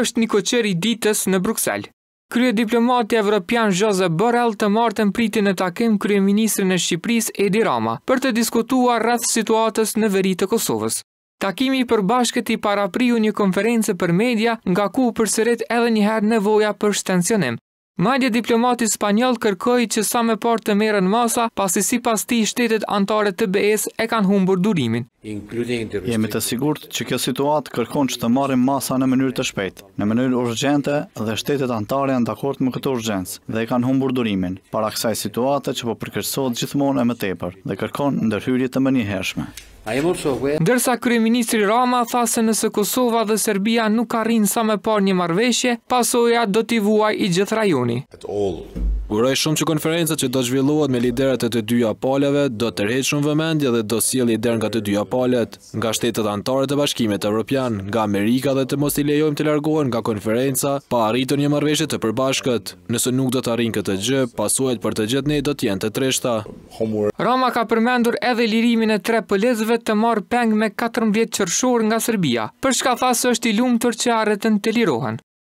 është një koqeri ditës në Bruxelles. Krye diplomati evropian Jose Borrell të martën priti e takim krye ministrën e Shqipëris Edi Rama për të diskutuar rrëth situatës në veri të Kosovës. Takimi për bashkët i parapriju një konference për media nga ku përsërit edhe njëherë nevoja për shtensionim. Madje diplomati spanyol kërkoj që sa me partë të merën masa pasi si pas ti shtetet antare të BS e kanë humbur durimin. Jemi të sigurt që kjo situatë kërkon që të marim masa në mënyrë të shpejtë, në mënyrë urgjente dhe shtetet antare janë dakord me këtë urgjencë dhe i kanë humbur durimin, para kësaj situatë që po përkërsohet gjithmonë e më tepër dhe kërkon ndërhyrje të më një hershme. Dërsa Kryeministri Rama tha se nëse Kosova dhe Serbia nuk arrinë sa me par një marveshje, pasoja do t'i vuaj i gjithë rajoni. Uroj shumë që konferenca që do zhvillohet me liderat e të dyja palave do të tërheqë shumë vëmendje dhe do si e lider nga të dyja palet, nga shtetet antarët e bashkimit e Europian, nga Amerika dhe të mos i lejojmë të largohen nga konferenca pa arritë një marveshje të përbashkët. Nëse nuk do të arrinë këtë gjë, pasuajt për të gjithë ne do t'jen të treshta. Roma ka përmendur edhe lirimin e tre pëlezve të marë peng me 14 qërshur nga Serbia, për shka fasë është i